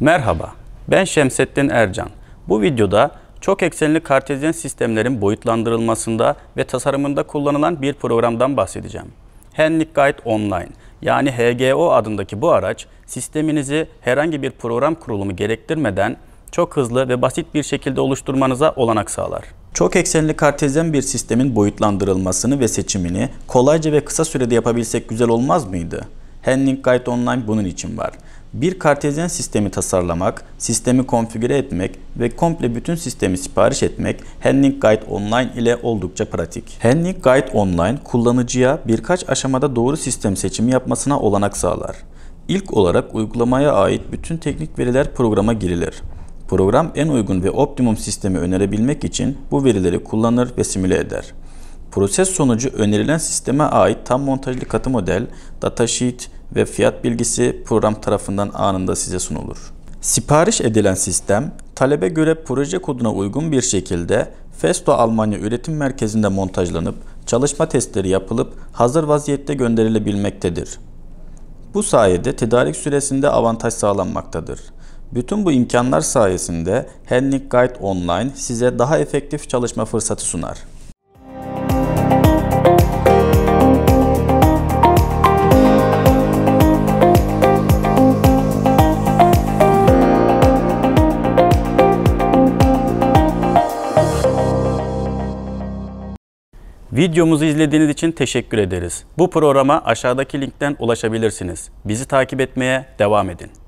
Merhaba, ben Şemsettin Ercan. Bu videoda çok eksenli kartezyen sistemlerin boyutlandırılmasında ve tasarımında kullanılan bir programdan bahsedeceğim. Henlik Guide Online yani HGO adındaki bu araç sisteminizi herhangi bir program kurulumu gerektirmeden çok hızlı ve basit bir şekilde oluşturmanıza olanak sağlar. Çok eksenli kartezyen bir sistemin boyutlandırılmasını ve seçimini kolayca ve kısa sürede yapabilsek güzel olmaz mıydı? Handling Guide Online bunun için var. Bir kartezyen sistemi tasarlamak, sistemi konfigüre etmek ve komple bütün sistemi sipariş etmek Handling Guide Online ile oldukça pratik. Handling Guide Online kullanıcıya birkaç aşamada doğru sistem seçimi yapmasına olanak sağlar. İlk olarak uygulamaya ait bütün teknik veriler programa girilir. Program en uygun ve optimum sistemi önerebilmek için bu verileri kullanır ve simüle eder. Proses sonucu önerilen sisteme ait tam montajlı katı model, datasheet ve fiyat bilgisi program tarafından anında size sunulur. Sipariş edilen sistem, talebe göre proje koduna uygun bir şekilde Festo Almanya Üretim Merkezi'nde montajlanıp çalışma testleri yapılıp hazır vaziyette gönderilebilmektedir. Bu sayede tedarik süresinde avantaj sağlanmaktadır. Bütün bu imkanlar sayesinde Hennig Guide Online size daha efektif çalışma fırsatı sunar. Videomuzu izlediğiniz için teşekkür ederiz. Bu programa aşağıdaki linkten ulaşabilirsiniz. Bizi takip etmeye devam edin.